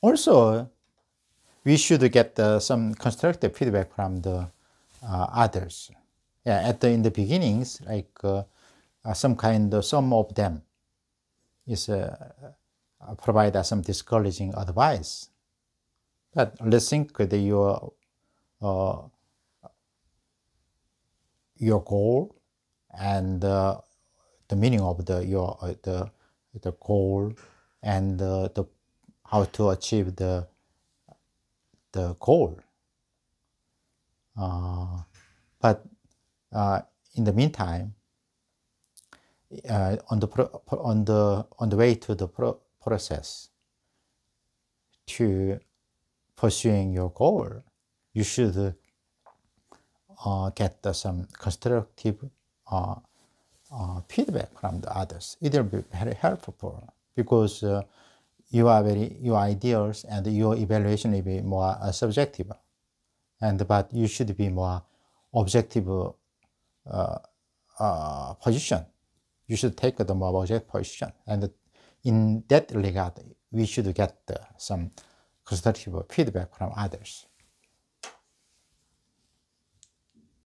Also, we should get uh, some constructive feedback from the uh, others. Yeah, at the, in the beginnings, like uh, uh some kind of some of them is uh, uh, provide us some discouraging advice. But let's think that your your goal and the meaning of the your the the goal and the how to achieve the the goal. Uh, but uh, in the meantime, uh, on the pro- on the on the way to the pro- process to pursuing your goal, you should uh, get some constructive uh, uh, feedback from the others. It will be very helpful because your very your ideas and your evaluation will be more uh, subjective, and but you should be more objective uh, uh, position. You should take the more objective position, and in that regard, we should get some constructive feedback from others.